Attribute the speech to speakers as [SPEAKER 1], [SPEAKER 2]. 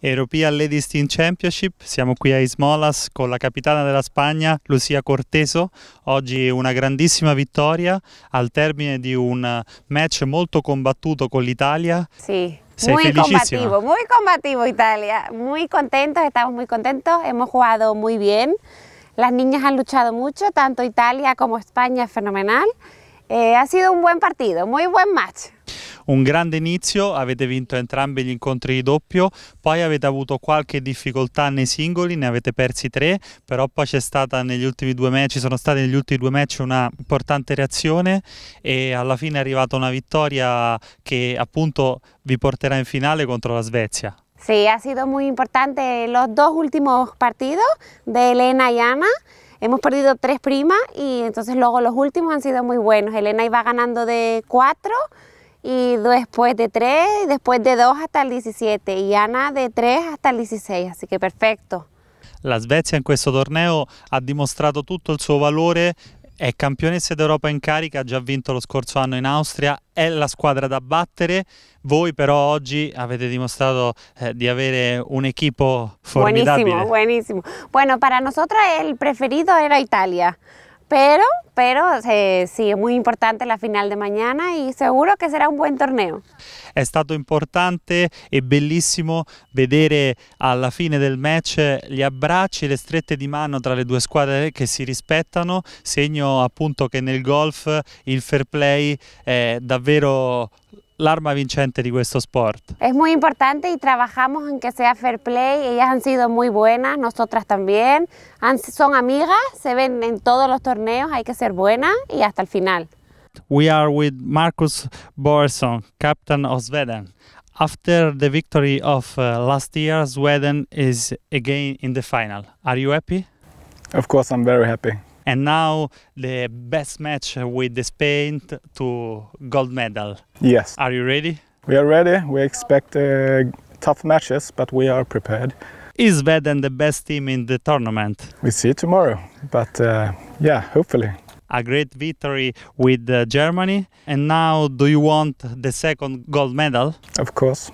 [SPEAKER 1] Europea Ladies Team Championship, estamos aquí a Ismolas con la capitana la España, Lucia Corteso, oggi una grandísima victoria al termine de un match molto combattuto con l'Italia.
[SPEAKER 2] Sí, muy combativo, muy combativo Italia, muy contentos, estamos muy contentos, hemos jugado muy bien, las niñas han luchado mucho, tanto Italia como España, fenomenal, eh, ha sido un buen partido, muy buen match.
[SPEAKER 1] un grande inizio, avete vinto entrambi gli incontri di doppio, poi avete avuto qualche difficoltà nei singoli, ne avete persi tre, però poi c'è stata negli ultimi due match, ci sono state negli ultimi due match una importante reazione e alla fine è arrivata una vittoria che appunto vi porterà in finale contro la Svezia.
[SPEAKER 2] Sì, ha sido muy importante los dos últimos partidos de Elena y Ana. Hemos perdido tres primas y entonces luego los últimos han sido muy buenos. Elena iba ganando de cuatro, y después de 3, después de 2 hasta il 17 y Ana de 3 hasta il 16, así che perfecto.
[SPEAKER 1] La Svezia in questo torneo ha dimostrato tutto il suo valore, è campionessa d'Europa in carica, ha già vinto lo scorso anno in Austria, è la squadra da battere, voi però oggi avete dimostrato eh, di avere un equipo formidabile. Buonissimo,
[SPEAKER 2] buonissimo. Bueno, para nosotros el preferito era Italia. Pero, pero eh, sì, è molto importante la final di mañana e sicuro che sarà un buon torneo.
[SPEAKER 1] È stato importante e bellissimo vedere alla fine del match gli abbracci, le strette di mano tra le due squadre che si rispettano, segno appunto che nel golf il fair play è davvero l'arma vincente de questo sport?
[SPEAKER 2] Es muy importante y trabajamos en que sea fair play. Ellas han sido muy buenas, nosotras también. son amigas, se ven en todos los torneos, hay que ser buenas y hasta el final.
[SPEAKER 1] We are with Marcus Borson, captain of Sweden. After the victory of uh, last year, Sweden is again in the final. Are you happy? Of course, I'm very happy. and now the best match with the Spain to gold medal. Yes. Are you ready? We are ready. We expect uh, tough matches, but we are prepared. Is Sweden the best team in the tournament? We see tomorrow, but uh, yeah, hopefully. A great victory with uh, Germany, and now do you want the second gold medal? Of course.